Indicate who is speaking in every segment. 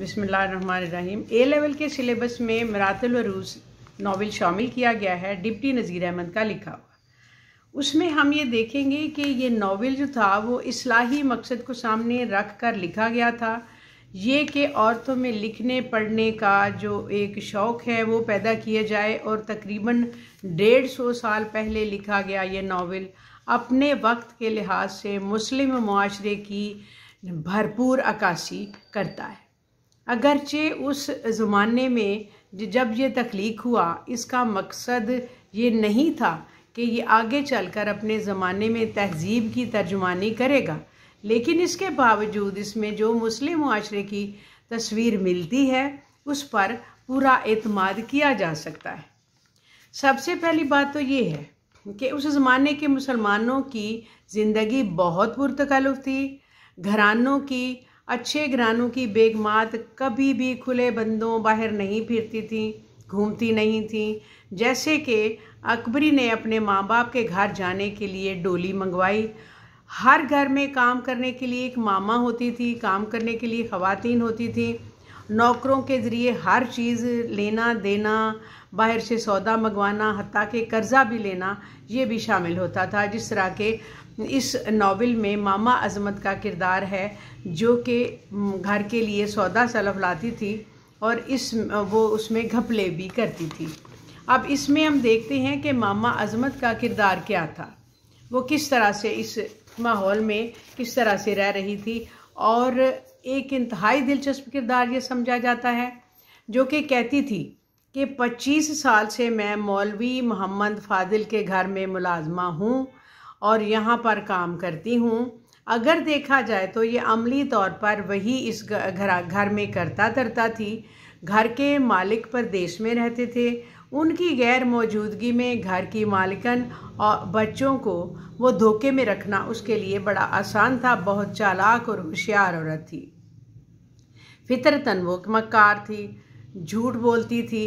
Speaker 1: बिसमीम ए लेवल के सिलेबस में मरातल वरूस नावल शामिल किया गया है डिप्टी नज़ीर अहमद का लिखा हुआ उसमें हम ये देखेंगे कि ये नावल जो था वो इसलाही मकसद को सामने रख कर लिखा गया था ये कि औरतों में लिखने पढ़ने का जो एक शौक़ है वो पैदा किया जाए और तकरीबन डेढ़ सौ साल पहले लिखा गया ये नावल अपने वक्त के लिहाज से मुस्लिम माशरे की भरपूर अक्सी करता है अगरचे उस ज़माने में जब ये तख्लीक हुआ इसका मकसद ये नहीं था कि ये आगे चलकर अपने ज़माने में तहजीब की तर्जमानी करेगा लेकिन इसके बावजूद इसमें जो मुस्लिम माशरे की तस्वीर मिलती है उस पर पूरा अतमाद किया जा सकता है सबसे पहली बात तो ये है कि उस ज़माने के मुसलमानों की ज़िंदगी बहुत पुरतकलफ़ थी घरानों की अच्छे घरानों की बेगमात कभी भी खुले बंदों बाहर नहीं फिरती थी घूमती नहीं थी जैसे कि अकबरी ने अपने माँ बाप के घर जाने के लिए डोली मंगवाई हर घर में काम करने के लिए एक मामा होती थी काम करने के लिए खवातीन होती थी नौकरों के ज़रिए हर चीज़ लेना देना बाहर से सौदा मंगवाना हती के कर्ज़ा भी लेना ये भी शामिल होता था जिस तरह के इस नावल में मामा अजमत का किरदार है जो कि घर के लिए सौदा सलफ लाती थी और इस वो उसमें घपले भी करती थी अब इसमें हम देखते हैं कि मामा अजमत का किरदार क्या था वो किस तरह से इस माहौल में किस तरह से रह रही थी और एक इंतहाई दिलचस्प किरदार ये समझा जाता है जो कि कहती थी कि 25 साल से मैं मौलवी मोहम्मद फादिल के घर में मुलाजमा हूँ और यहाँ पर काम करती हूँ अगर देखा जाए तो ये अमली तौर पर वही इस घर घर में करता तरता थी घर के मालिक परदेश में रहते थे उनकी गैर मौजूदगी में घर की मालिकन और बच्चों को वो धोखे में रखना उसके लिए बड़ा आसान था बहुत चालाक और होशियार औरत थी फितरतन वो मक्कार थी झूठ बोलती थी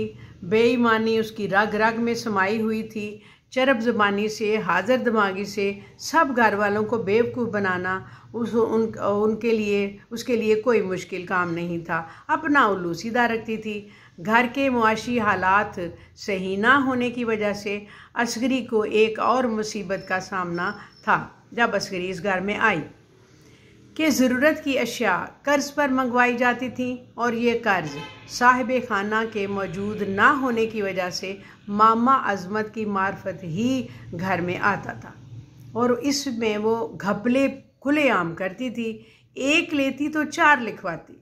Speaker 1: बेईमानी उसकी रग रग में समाई हुई थी चरब ज़ुबानी से हाजिर दिमागी से सब घर वालों को बेवकूफ़ बनाना उस उन उनके लिए उसके लिए कोई मुश्किल काम नहीं था अपना उल्लू सीधा रखती थी घर के मुआशी हालात सही ना होने की वजह से असगरी को एक और मुसीबत का सामना था जब असगरी इस घर में आई कि ज़रूरत की अशिया कर्ज़ पर मंगवाई जाती थी और ये कर्ज़ साहिब खाना के मौजूद ना होने की वजह से मामा अजमत की मार्फत ही घर में आता था और इसमें वो घपले खुलेआम करती थी एक लेती तो चार लिखवाती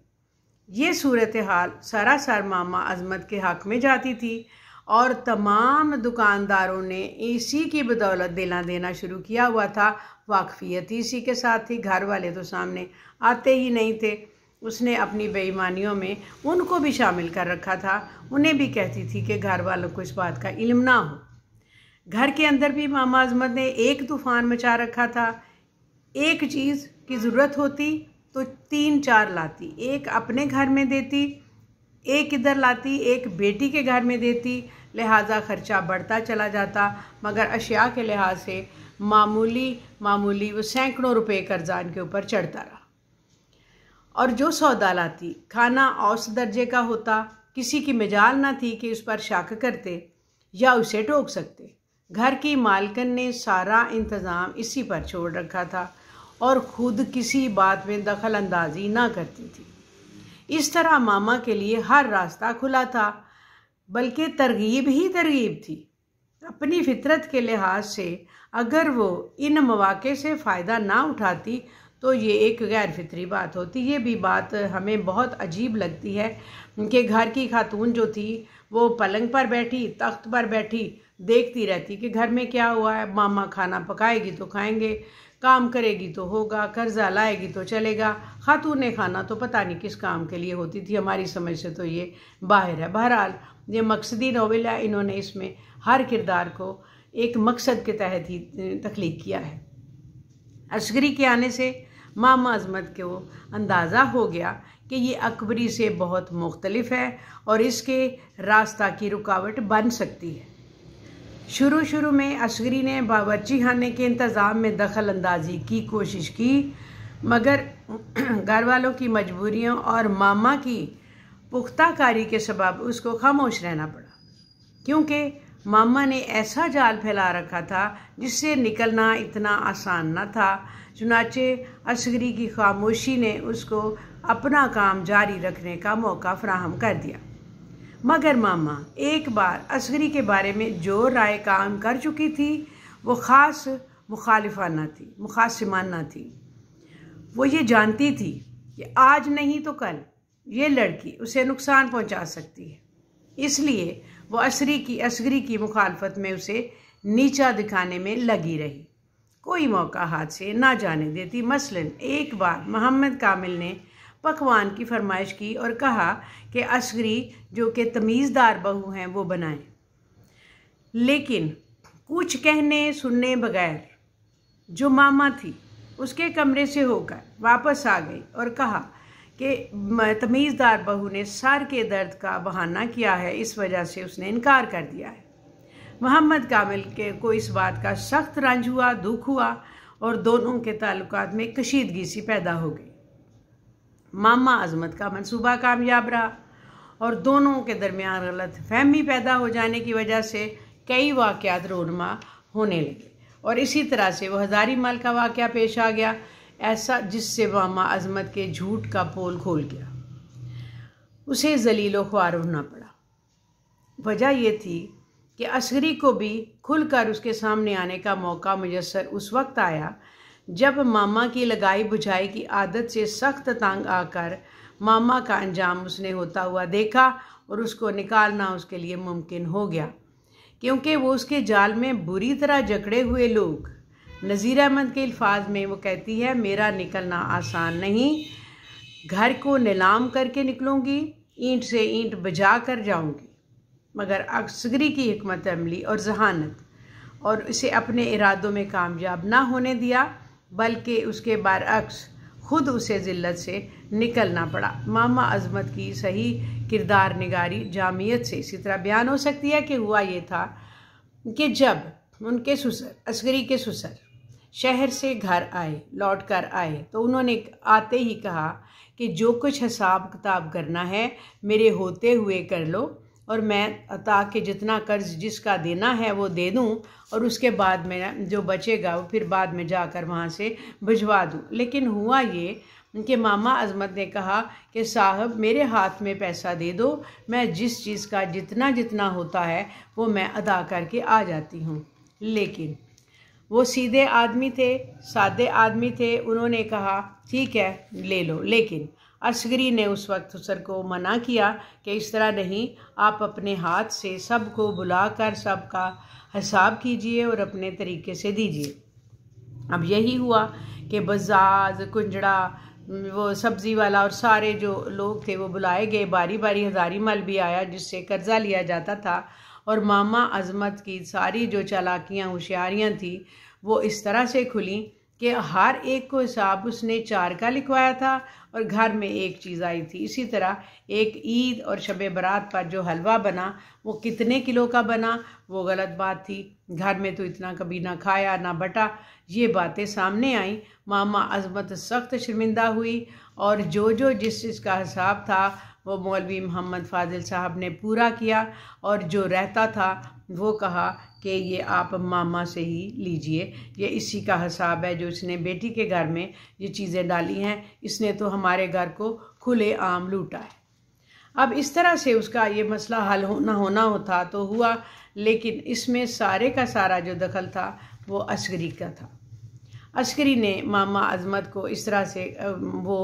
Speaker 1: ये सूरत हाल सरासर मामा अजमत के हक में जाती थी और तमाम दुकानदारों ने इसी की बदौलत देना देना शुरू किया हुआ था वाकफियत इसी के साथ ही घर वाले तो सामने आते ही नहीं थे उसने अपनी बेईमानियों में उनको भी शामिल कर रखा था उन्हें भी कहती थी कि घर वालों को इस बात का इल्म ना हो घर के अंदर भी मामा अजमत ने एक तूफ़ान मचा रखा था एक चीज़ की ज़रूरत होती तो तीन चार लाती एक अपने घर में देती एक इधर लाती एक बेटी के घर में देती लिहाजा ख़र्चा बढ़ता चला जाता मगर अशिया के लिहाज से मामूली मामूली वो सैकड़ों रुपए कर्जान के ऊपर चढ़ता रहा और जो सौदा लाती खाना औस दर्जे का होता किसी की मिजाल ना थी कि उस पर शक करते या उसे टोक सकते घर की मालकन ने सारा इंतज़ाम इसी पर छोड़ रखा था और ख़ुद किसी बात में दखल अंदाजी ना करती थी इस तरह मामा के लिए हर रास्ता खुला था बल्कि तरगीब ही तरगीब थी अपनी फितरत के लिहाज से अगर वो इन मौाक़े से फ़ायदा ना उठाती तो ये एक गैर फितरी बात होती ये भी बात हमें बहुत अजीब लगती है कि घर की खातून जो थी वो पलंग पर बैठी तख्त पर बैठी देखती रहती कि घर में क्या हुआ है मामा खाना पकाएगी तो खाएंगे काम करेगी तो होगा कर्जा लाएगी तो चलेगा खातून खाना तो पता नहीं किस काम के लिए होती थी हमारी समझ से तो ये बाहर है बहरहाल ये मकसदी नावल है इन्होंने इसमें हर किरदार को एक मकसद के तहत ही तख्लीक किया है अशगरी के आने से मामा अजमत को अंदाज़ा हो गया कि ये अकबरी से बहुत मुख्तलफ है और इसके रास्ता की रुकावट बन सकती है शुरू शुरू में असगरी ने बावची खाने के इंतज़ाम में दखल अंदाजी की कोशिश की मगर घर वालों की मजबूरियों और मामा की पुख्ता कारी के सबब उसको खामोश रहना पड़ा क्योंकि मामा ने ऐसा जाल फैला रखा था जिससे निकलना इतना आसान न था चुनाचे असगरी की खामोशी ने उसको अपना काम जारी रखने का मौका फ्राहम कर दिया मगर मामा एक बार असगरी के बारे में जो राय काम कर चुकी थी वो ख़ास मुखालिफाना थी मुखासिमाना थी वो ये जानती थी कि आज नहीं तो कल ये लड़की उसे नुकसान पहुंचा सकती है इसलिए वो असरी की असगरी की मुखालफत में उसे नीचा दिखाने में लगी रही कोई मौका हाथ से ना जाने देती मसलन एक बार मोहम्मद कामिल ने पकवान की फरमाइश की और कहा कि असगरी जो कि तमीज़दार बहू हैं वो बनाएं लेकिन कुछ कहने सुनने बगैर जो मामा थी उसके कमरे से होकर वापस आ गई और कहा कि तमीज़दार बहू ने सर के दर्द का बहाना किया है इस वजह से उसने इनकार कर दिया है मोहम्मद कामिल के को इस बात का सख्त रंज हुआ दुख हुआ और दोनों के ताल्लुक में कशीदगी सी पैदा हो गई मामा अजमत का मंसूबा कामयाब रहा और दोनों के दरमियान गलत फहमी पैदा हो जाने की वजह से कई वाक़ रोनमा होने लगे और इसी तरह से वह हज़ारी माल का वाक़ पेश आ गया ऐसा जिससे वामा अजमत के झूठ का पोल खोल गया उसे जलीलो ख्वार होना पड़ा वजह यह थी कि असगरी को भी खुलकर उसके सामने आने का मौका मुयसर उस वक्त आया जब मामा की लगाई बुझाई की आदत से सख्त तंग आकर मामा का अंजाम उसने होता हुआ देखा और उसको निकालना उसके लिए मुमकिन हो गया क्योंकि वो उसके जाल में बुरी तरह जकड़े हुए लोग नज़ीर अहमद के अल्फाज में वो कहती है मेरा निकलना आसान नहीं घर को नीलाम करके निकलूँगी ईंट से ईंट बजा कर जाऊँगी मगर अक्सगरी की हमत अमली और जहानत और इसे अपने इरादों में कामयाब ना होने दिया बल्कि उसके बारक्स ख़ुद उसे ज़िलत से निकलना पड़ा मामा अजमत की सही किरदार निगारी जामियत से इसी तरह बयान हो सकती है कि हुआ ये था कि जब उनके सुसर असगरी के सुसर शहर से घर आए लौट कर आए तो उन्होंने आते ही कहा कि जो कुछ हिसाब किताब करना है मेरे होते हुए कर लो और मैं ताकि जितना कर्ज जिसका देना है वो दे दूं और उसके बाद में जो बचेगा वो फिर बाद में जाकर वहाँ से भिजवा दूँ लेकिन हुआ ये उनके मामा अजमत ने कहा कि साहब मेरे हाथ में पैसा दे दो मैं जिस चीज़ का जितना जितना होता है वो मैं अदा करके आ जाती हूँ लेकिन वो सीधे आदमी थे सादे आदमी थे उन्होंने कहा ठीक है ले लो लेकिन असगरी ने उस वक्त सर को मना किया कि इस तरह नहीं आप अपने हाथ से सबको बुलाकर सबका हिसाब कीजिए और अपने तरीके से दीजिए अब यही हुआ कि बजाज कुंजड़ा वो सब्ज़ी वाला और सारे जो लोग थे वो बुलाए गए बारी बारी हज़ारी माल भी आया जिससे कर्ज़ा लिया जाता था और मामा अजमत की सारी जो चालाकियाँ होशियारियाँ थी वो इस तरह से खुली कि हर एक को हिसाब उसने चार का लिखवाया था और घर में एक चीज़ आई थी इसी तरह एक ईद और शब बरात पर जो हलवा बना वो कितने किलो का बना वो गलत बात थी घर में तो इतना कभी ना खाया ना बटा ये बातें सामने आई मामा अजमत सख्त शर्मिंदा हुई और जो जो जिस चीज़ का हिसाब था वो मौलवी मोहम्मद फाजिल साहब ने पूरा किया और जो रहता था वो कहा कि ये आप मामा से ही लीजिए ये इसी का हिसाब है जो इसने बेटी के घर में ये चीज़ें डाली हैं इसने तो हमारे घर को खुले आम लूटा है अब इस तरह से उसका ये मसला हल होना होना था तो हुआ लेकिन इसमें सारे का सारा जो दखल था वो असगरी का था अस्करी ने मामा अजमत को इस तरह से वो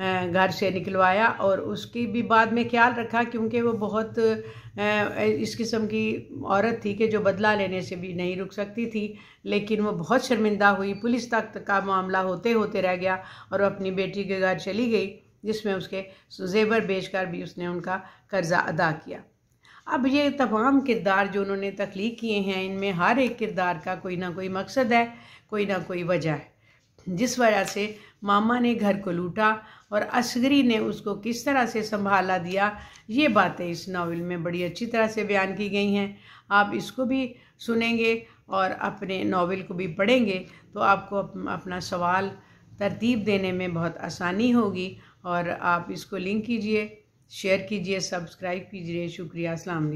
Speaker 1: घर से निकलवाया और उसकी भी बाद में ख्याल रखा क्योंकि वो बहुत इस किस्म की औरत थी कि जो बदला लेने से भी नहीं रुक सकती थी लेकिन वो बहुत शर्मिंदा हुई पुलिस तक का मामला होते होते रह गया और अपनी बेटी के घर चली गई जिसमें उसके जेवर बेचकर भी उसने उनका कर्ज़ा अदा किया अब ये तमाम किरदार जो उन्होंने तख्लीक किए हैं इनमें हर एक किरदार का कोई ना कोई मकसद है कोई ना कोई वजह है जिस वजह से मामा ने घर को लूटा और असगरी ने उसको किस तरह से संभाला दिया ये बातें इस नावल में बड़ी अच्छी तरह से बयान की गई हैं आप इसको भी सुनेंगे और अपने नावल को भी पढ़ेंगे तो आपको अपना सवाल तरतीब देने में बहुत आसानी होगी और आप इसको लिंक कीजिए शेयर कीजिए सब्सक्राइब कीजिए शुक्रिया अस्सलाम